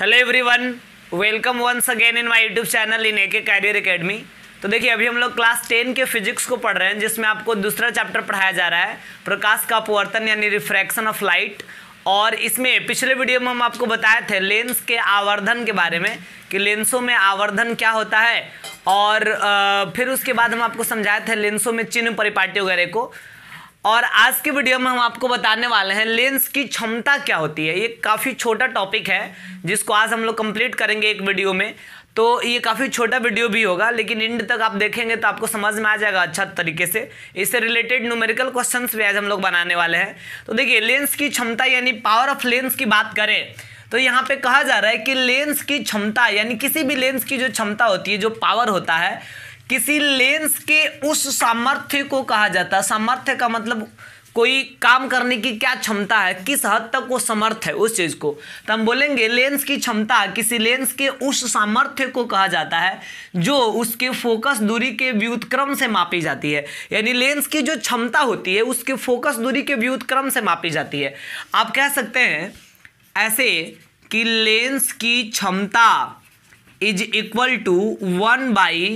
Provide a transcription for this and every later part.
hello everyone welcome once again in my YouTube channel in A K career academy तो देखिए अभी हम लोग क्लास टेन के फिजिक्स को पढ़ रहे हैं जिसमें आपको दूसरा चैप्टर पढ़ाया जा रहा है प्रकाश का अपवर्तन यानी रिफ्रैक्शन ऑफ लाइट और इसमें पिछले वीडियो में हम आपको बताए थे लेंस के आवर्धन के बारे में कि लेंसों में आवर्धन क्या होता है और फिर उसके बाद हम आपको समझाए थे लेंसों में चिन्ह परिपाटी वगैरह को और आज के वीडियो में हम आपको बताने वाले हैं लेंस की क्षमता क्या होती है ये काफ़ी छोटा टॉपिक है जिसको आज हम लोग कंप्लीट करेंगे एक वीडियो में तो ये काफ़ी छोटा वीडियो भी होगा लेकिन इंड तक आप देखेंगे तो आपको समझ में आ जाएगा अच्छा तरीके से इससे रिलेटेड न्यूमेरिकल क्वेश्चन भी आज हम लोग बनाने वाले हैं तो देखिए लेंस की क्षमता यानी पावर ऑफ लेंस की बात करें तो यहाँ पे कहा जा रहा है कि लेंस की क्षमता यानी किसी भी लेंस की जो क्षमता होती है जो पावर होता है किसी लेंस के उस सामर्थ्य को कहा जाता है सामर्थ्य का मतलब कोई काम करने की क्या क्षमता है किस हद तक वो समर्थ है उस चीज़ को तो हम बोलेंगे लेंस की क्षमता किसी लेंस के उस सामर्थ्य को कहा जाता है जो उसके फोकस दूरी के व्युतक्रम से मापी जाती है यानी लेंस की जो क्षमता होती है उसके फोकस दूरी के व्युतक्रम से मापी जाती है आप कह सकते हैं ऐसे कि लेंस की क्षमता is equal to one by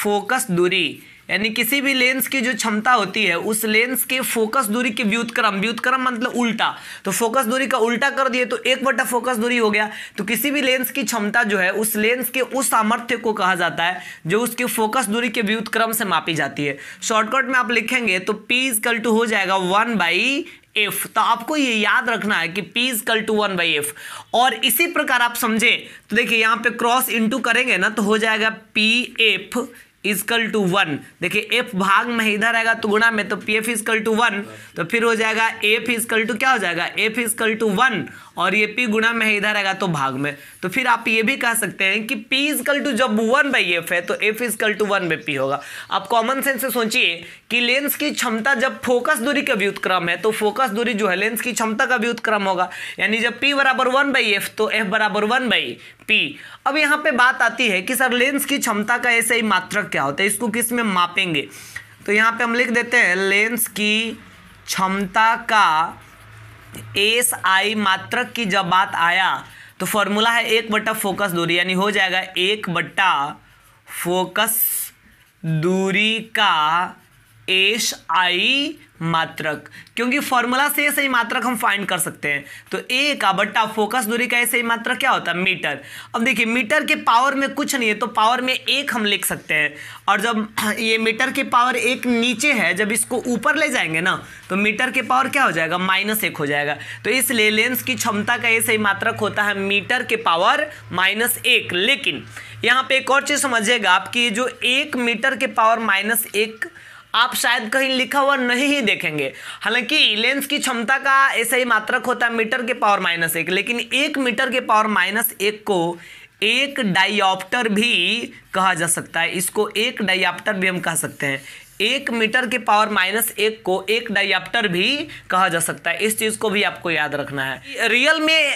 focus दूरी यानी किसी भी लेंस की जो क्षमता होती है उस लेंस के फोकस दूरी के व्युतक्रम व्युतक्रम मतलब उल्टा तो फोकस दूरी का उल्टा कर दिए तो एक बटा फोकस दूरी हो गया तो किसी भी लेंस की क्षमता जो है उस लेंस के उस सामर्थ्य को कहा जाता है जो उसके फोकस दूरी के व्युतक्रम से मापी जाती है शॉर्टकट में आप लिखेंगे तो पी इजकल टू हो जाएगा वन बाई एफ तो आपको ये याद रखना है कि P is equal to one by F और इसी प्रकार आप समझे तो देखिए यहां पे क्रॉस इनटू करेंगे ना तो हो जाएगा P F is equal to one देखिए एफ भाग में इधर आएगा तो गुणा में तो P F is equal to one तो फिर हो जाएगा एफ इजकल टू क्या हो जाएगा एफ इजकल टू वन और ये पी गुणा में इधर आएगा तो भाग में तो फिर आप ये भी कह सकते हैं कि पी इजकल टू जब वन बाई एफ है तो एफ इजकल टू वन में पी होगा आप कॉमन सेंस से सोचिए कि लेंस की क्षमता जब फोकस दूरी का व्युतक्रम है तो फोकस दूरी जो है लेंस की क्षमता का व्युतक्रम होगा यानी जब पी बराबर वन बाई एफ तो एफ बराबर वन बाई पी अब यहाँ पे बात आती है कि सर लेंस की क्षमता का ऐसे ही मात्रक क्या होता है इसको किस में मापेंगे तो यहाँ पे हम लिख देते हैं लेंस की क्षमता का एस आई मात्रक की जब बात आया तो फॉर्मूला है एक बट्टा फोकस दूरी यानी हो जाएगा एक बट्टा फोकस दूरी का एस आई मात्रक क्योंकि फॉर्मूला से सही मात्रक हम फाइंड कर सकते हैं तो ए का बट्टा फोकस दूरी का सही मात्रक क्या होता है मीटर अब देखिए मीटर के पावर में कुछ नहीं है तो पावर में एक हम लिख सकते हैं और जब ये मीटर के पावर एक नीचे है जब इसको ऊपर ले जाएंगे ना तो मीटर के पावर क्या हो जाएगा माइनस एक हो जाएगा तो इसलिए लेंस की क्षमता का ये सही मात्रक होता है मीटर के पावर माइनस एक लेकिन यहाँ पे एक और चीज़ समझिएगा आपकी जो एक मीटर के पावर माइनस एक आप शायद कहीं लिखा हुआ नहीं ही देखेंगे हालांकि लेंस की क्षमता का ऐसा ही मात्रक होता है मीटर के पावर माइनस एक लेकिन एक मीटर के पावर माइनस एक को एक डाइऑप्टर भी कहा जा सकता है इसको एक डाइऑप्टर भी हम कह सकते हैं एक मीटर के पावर माइनस एक को एक डाइऑप्टर भी कहा जा सकता है इस चीज़ को भी आपको याद रखना है रियल में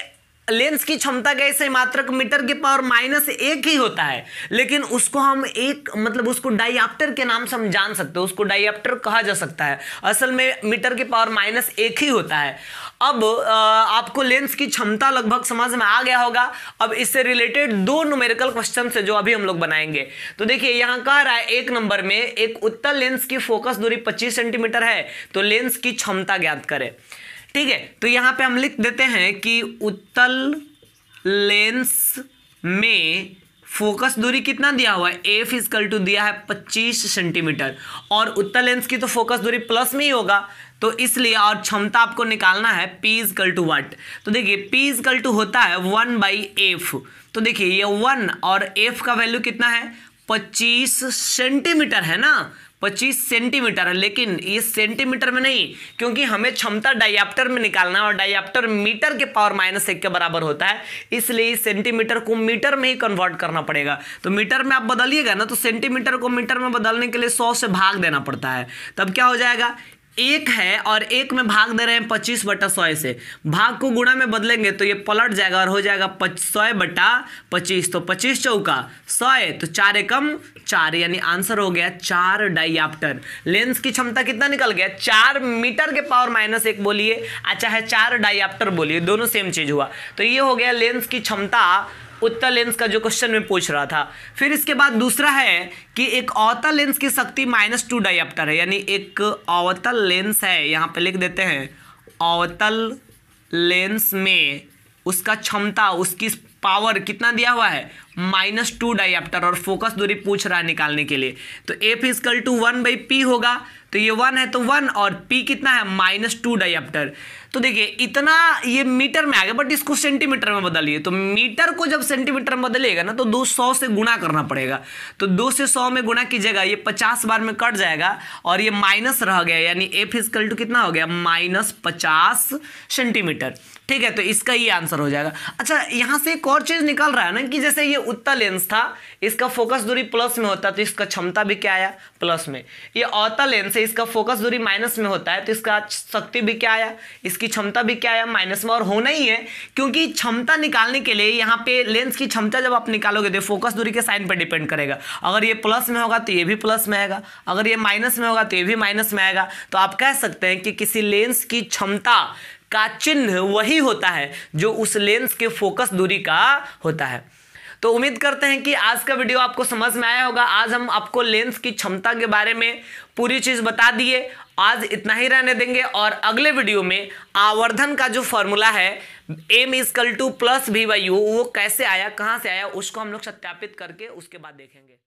लेंस की क्षमता कैसे मात्रक मीटर के पावर माइनस एक ही होता है लेकिन उसको हम एक मतलब उसको डाइआप्टर के नाम से हम जान सकते हैं उसको डाइआप्टर कहा जा सकता है असल में मीटर के पावर माइनस एक ही होता है अब आपको लेंस की क्षमता लगभग समझ में आ गया होगा अब इससे रिलेटेड दो न्यूमेरिकल क्वेश्चन है जो अभी हम लोग बनाएंगे तो देखिए यहाँ कह रहा है एक नंबर में एक उत्तर लेंस की फोकस दूरी पच्चीस सेंटीमीटर है तो लेंस की क्षमता ज्ञात करें ठीक है तो यहां पे हम लिख देते हैं कि उत्तल लेंस में फोकस दूरी कितना दिया हुआ है एफ इजकल टू दिया है 25 सेंटीमीटर और उत्तर लेंस की तो फोकस दूरी प्लस में ही होगा तो इसलिए और क्षमता आपको निकालना है पी इजकल टू वट तो देखिए पी कल टू होता है वन बाई एफ तो देखिए ये वन और एफ का वैल्यू कितना है 25 सेंटीमीटर है ना 25 सेंटीमीटर है लेकिन ये सेंटीमीटर में नहीं क्योंकि हमें क्षमता डायाप्टर में निकालना है और डायाप्टर मीटर के पावर माइनस एक के बराबर होता है इसलिए इस सेंटीमीटर को मीटर में ही कन्वर्ट करना पड़ेगा तो मीटर में आप बदलिएगा ना तो सेंटीमीटर को मीटर में बदलने के लिए सौ से भाग देना पड़ता है तब क्या हो जाएगा एक है और एक में भाग दे रहे हैं पच्चीस बटा सौ से भाग को गुणा में बदलेंगे तो ये पलट जाएगा और हो जाएगा सौ बटा पच्चीस तो पच्चीस चौका सौ तो चार एकम चार यानी आंसर हो गया चार डाइप्टर लेंस की क्षमता कितना निकल गया चार मीटर के पावर माइनस एक बोलिए अच्छा है चार डाइप्टर बोलिए दोनों सेम चीज हुआ तो ये हो गया लेंस की क्षमता उत्तर लेंस का जो क्वेश्चन में पूछ रहा था फिर इसके बाद दूसरा है कि एक अवतल लेंस की शक्ति माइनस टू डाइप्टर है यानी एक अवतल लेंस है यहाँ पे लिख देते हैं अवतल लेंस में उसका क्षमता उसकी पावर कितना दिया हुआ है माइनस टू डाइप्टर और फोकस दूरी पूछ रहा है निकालने के लिए तो F is equal to one by P होगा तो ये वन है तो वन और पी कितना है माइनस टू डाइप्टर तो देखिए इतना ये मीटर में आ गया बट इसको सेंटीमीटर में बदलिए तो मीटर को जब सेंटीमीटर में बदलिएगा ना तो दो सौ से गुणा करना पड़ेगा तो दो से सौ में गुणा कीजिएगा ये पचास बार में कट जाएगा और ये माइनस रह गया यानी ए फिजिकल टू कितना हो गया माइनस पचास सेंटीमीटर ठीक है तो इसका ये आंसर हो जाएगा अच्छा यहाँ से एक और चीज़ निकल रहा है ना कि जैसे ये उत्तर लेंस था इसका फोकस दूरी प्लस में होता है तो इसका क्षमता भी क्या आया प्लस में ये अवतल लेंस है इसका फोकस दूरी माइनस में होता है तो इसका शक्ति भी क्या आया इस इसकी क्षमता भी क्या है माइनस में और होना ही है क्योंकि क्षमता निकालने के लिए यहाँ पे लेंस की क्षमता जब आप निकालोगे तो फोकस दूरी के साइन पर डिपेंड करेगा अगर ये प्लस में होगा तो ये भी प्लस में आएगा अगर ये माइनस में होगा तो ये भी माइनस में आएगा तो आप कह सकते हैं कि किसी लेंस की क्षमता का चिन्ह वही होता है जो उस लेंस के फोकस दूरी का होता है तो उम्मीद करते हैं कि आज का वीडियो आपको समझ में आया होगा आज हम आपको लेंस की क्षमता के बारे में पूरी चीज़ बता दिए आज इतना ही रहने देंगे और अगले वीडियो में आवर्धन का जो फॉर्मूला है M equal to plus V Y U वो कैसे आया कहाँ से आया उसको हम लोग सत्यापित करके उसके बाद देखेंगे